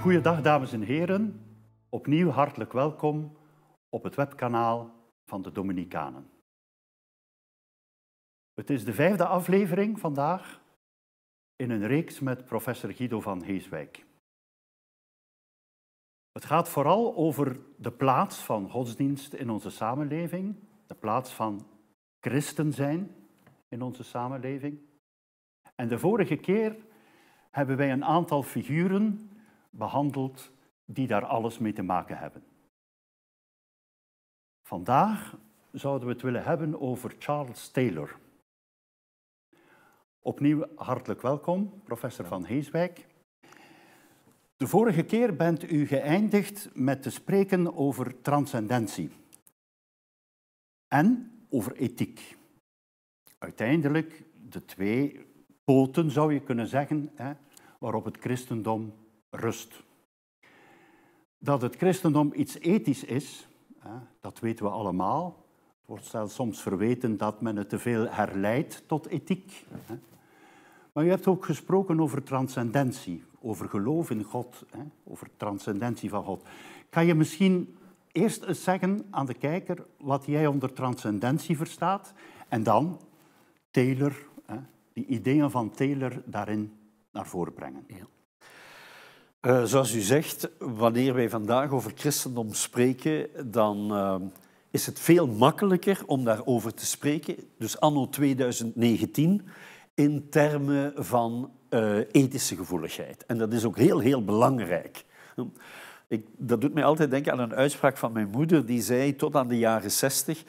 Goeiedag, dames en heren. Opnieuw hartelijk welkom op het webkanaal van de Dominicanen. Het is de vijfde aflevering vandaag in een reeks met professor Guido van Heeswijk. Het gaat vooral over de plaats van godsdienst in onze samenleving, de plaats van christen zijn in onze samenleving. En de vorige keer hebben wij een aantal figuren behandeld die daar alles mee te maken hebben. Vandaag zouden we het willen hebben over Charles Taylor. Opnieuw hartelijk welkom, professor Van Heeswijk. De vorige keer bent u geëindigd met te spreken over transcendentie en over ethiek. Uiteindelijk de twee poten, zou je kunnen zeggen, hè, waarop het christendom rust. Dat het christendom iets ethisch is, dat weten we allemaal. Het wordt zelfs soms verweten dat men het te veel herleidt tot ethiek. Maar u hebt ook gesproken over transcendentie, over geloof in God, over transcendentie van God. Kan je misschien eerst eens zeggen aan de kijker wat jij onder transcendentie verstaat en dan Taylor, die ideeën van Taylor daarin naar voren brengen? Ja. Uh, zoals u zegt, wanneer wij vandaag over christendom spreken, dan eh, is het veel makkelijker om daarover te spreken, dus anno 2019, in termen van eh, ethische gevoeligheid. En dat is ook heel, heel belangrijk. Ik, dat doet mij altijd denken aan een uitspraak van mijn moeder, die zei tot aan de jaren zestig,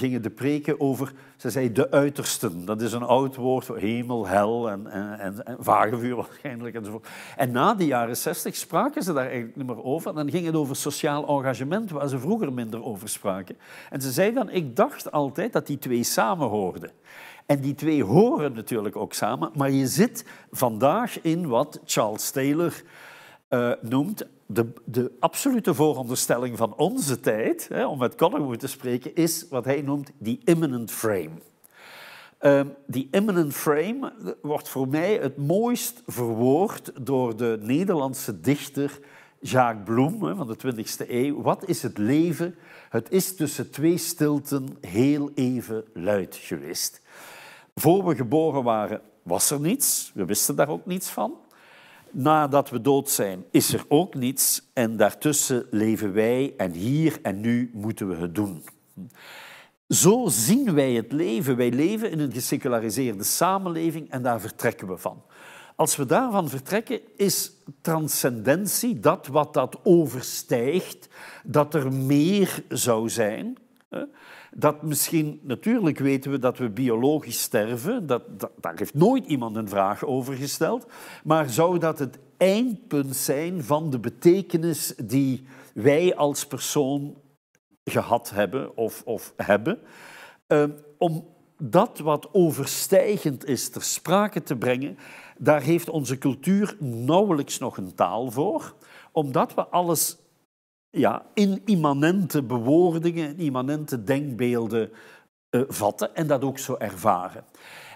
gingen de preken over, ze zei, de uitersten. Dat is een oud woord voor hemel, hel en, en, en, en vagevuur waarschijnlijk enzovoort. En na de jaren zestig spraken ze daar eigenlijk niet meer over. dan ging het over sociaal engagement, waar ze vroeger minder over spraken. En ze zei dan, ik dacht altijd dat die twee samen hoorden. En die twee horen natuurlijk ook samen, maar je zit vandaag in wat Charles Taylor eh, noemt, de, de, absolute vooronderstelling van onze tijd, hè, om met Collingwood te spreken, is wat hij noemt die imminent frame. Ehm, die imminent frame eh, wordt voor mij het mooist verwoord door de Nederlandse dichter Jacques Bloem hè, van de 20e eeuw. Wat is het leven? Het is tussen twee stilten heel even luid geweest. Voor we geboren waren, was er niets. We wisten daar ook niets van nadat we dood zijn is er ook niets en daartussen leven wij en hier en nu moeten we het doen. Zo zien wij het leven. Wij leven in een geseculariseerde samenleving en daar vertrekken we van. Als we daarvan vertrekken, is transcendentie dat wat dat overstijgt, dat er meer zou zijn dat misschien, natuurlijk weten we dat we biologisch sterven, dat, daar heeft nooit iemand een vraag over gesteld, maar zou dat het eindpunt zijn van de betekenis die wij als persoon gehad hebben of, of hebben? Ehm, om dat wat overstijgend is ter sprake te brengen, daar heeft onze cultuur nauwelijks nog een taal voor, omdat we alles ja, in immanente bewoordingen, in immanente denkbeelden eh, vatten en dat ook zo ervaren.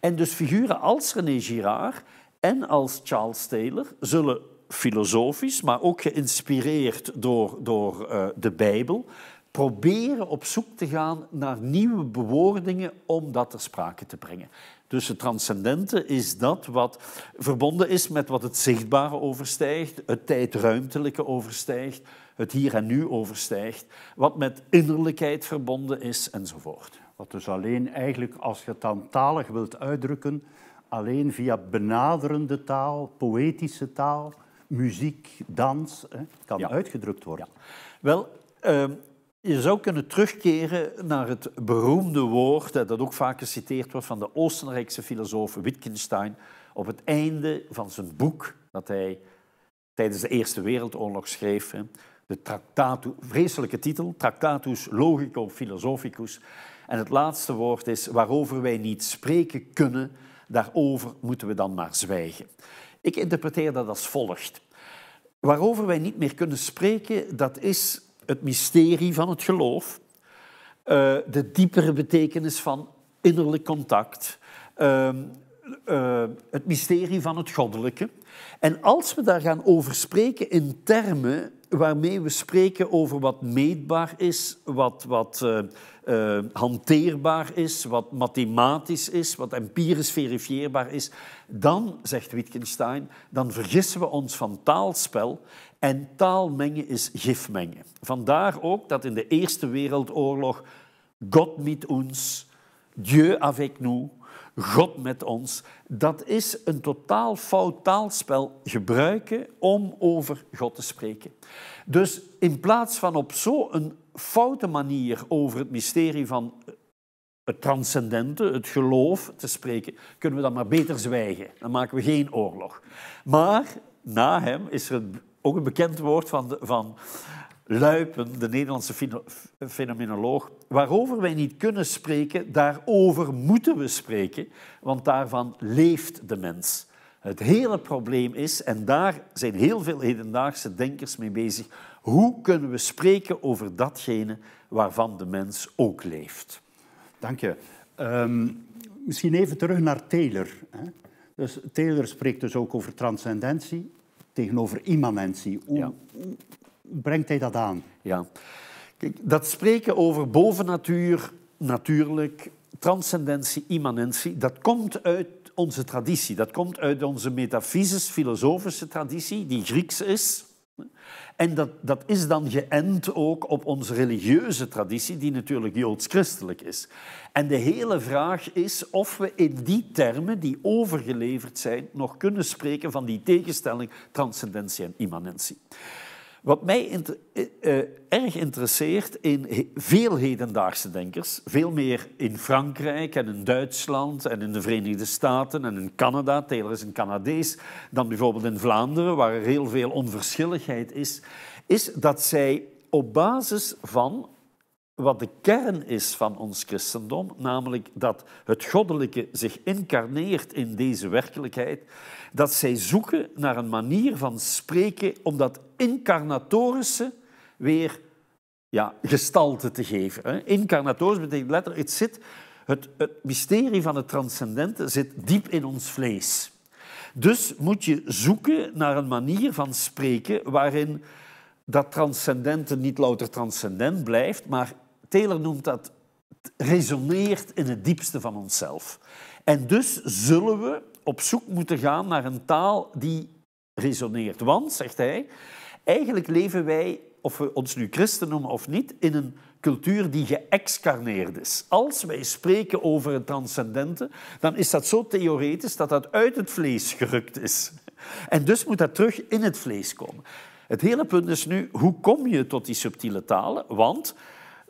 En dus figuren als René Girard en als Charles Taylor zullen filosofisch, maar ook geïnspireerd door, door eh, de Bijbel, proberen op zoek te gaan naar nieuwe bewoordingen om dat ter sprake te brengen. Dus het transcendente is dat wat verbonden is met wat het zichtbare overstijgt, het tijdruimtelijke overstijgt, het hier en nu overstijgt, wat met innerlijkheid verbonden is enzovoort. Wat dus alleen eigenlijk, als je het dan talig wilt uitdrukken, alleen via benaderende taal, poëtische taal, muziek, dans, hè, kan uitgedrukt worden. Wel, ehm, je zou kunnen terugkeren naar het beroemde woord, dat ook vaak geciteerd wordt van de Oostenrijkse filosoof Wittgenstein, op het einde van zijn boek dat hij tijdens de Eerste Wereldoorlog schreef de vreselijke titel, Tractatus Logico Philosophicus. En het laatste woord is waarover wij niet spreken kunnen, daarover moeten we dan maar zwijgen. Ik interpreteer dat als volgt. Waarover wij niet meer kunnen spreken, dat is het mysterie van het geloof, eh, de diepere betekenis van innerlijk contact, ehm, eh, het mysterie van het goddelijke. En als we daar gaan over spreken in termen waarmee we spreken over wat meetbaar is, wat, wat uh, hanteerbaar is, wat mathematisch is, wat empirisch verifieerbaar is, dan, zegt Wittgenstein, dan vergissen we ons van taalspel en taalmengen is gifmengen. Vandaar ook dat in de Eerste Wereldoorlog God met ons, Dieu avec nous, God met ons, dat is een totaal fout taalspel gebruiken om over God te spreken. Dus in plaats van op zo'n foute manier over het mysterie van het transcendente, het geloof te spreken, kunnen we dan maar beter zwijgen. Dan maken we geen oorlog. Maar na hem is er ook een bekend woord van, van Luipen, de Nederlandse fenomenoloog, waarover wij niet kunnen spreken, daarover moeten we spreken, want daarvan leeft de mens. Het hele probleem is, en daar zijn heel veel hedendaagse denkers mee bezig, hoe kunnen we spreken over datgene waarvan de mens ook leeft? Dank je. Ehm, misschien even terug naar Taylor. Hè? Dus Taylor spreekt dus ook over transcendentie tegenover immanentie brengt hij dat aan? Ja. Kijk, dat spreken over bovennatuur, natuurlijk, transcendentie, immanentie, dat komt uit onze traditie. Dat komt uit onze metafysisch-filosofische traditie, die Grieks is. En dat, dat is dan geënt ook op onze religieuze traditie, die natuurlijk joods-christelijk is. En de hele vraag is of we in die termen die overgeleverd zijn, nog kunnen spreken van die tegenstelling transcendentie en immanentie. Wat mij eh, eh, erg interesseert in veel hedendaagse denkers, veel meer in Frankrijk en in Duitsland en in de Verenigde Staten en in Canada, Taylor is een Canadees, dan bijvoorbeeld in Vlaanderen, waar er heel veel onverschilligheid is, is dat zij op basis van wat de kern is van ons christendom, namelijk dat het goddelijke zich incarneert in deze werkelijkheid, dat zij zoeken naar een manier van spreken om dat incarnatorische weer ja, gestalte te geven. Incarnatorisch betekent letterlijk, het, zit, het, het mysterie van het transcendente zit diep in ons vlees. Dus moet je zoeken naar een manier van spreken waarin dat transcendente niet louter transcendent blijft, maar Taylor noemt dat resoneert in het diepste van onszelf. En dus zullen we op zoek moeten gaan naar een taal die resoneert. Want, zegt hij, eigenlijk leven wij, of we ons nu christen noemen of niet, in een cultuur die geëxcarneerd is. Als wij spreken over het transcendente, dan is dat zo theoretisch dat dat uit het vlees gerukt is. En dus moet dat terug in het vlees komen. Het hele punt is nu, hoe kom je tot die subtiele talen? Want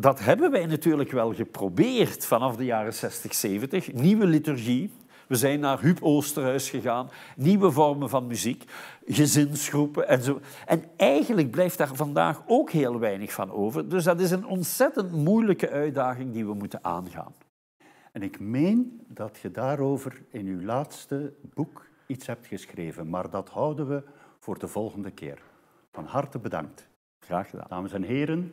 dat hebben wij natuurlijk wel geprobeerd vanaf de jaren 60, 70. Nieuwe liturgie. We zijn naar Huub Oosterhuis gegaan. Nieuwe vormen van muziek, gezinsgroepen en zo. En eigenlijk blijft daar vandaag ook heel weinig van over. Dus dat is een ontzettend moeilijke uitdaging die we moeten aangaan. En ik meen dat je daarover in uw laatste boek iets hebt geschreven, maar dat houden we voor de volgende keer. Van harte bedankt. Graag gedaan. Dames en heren,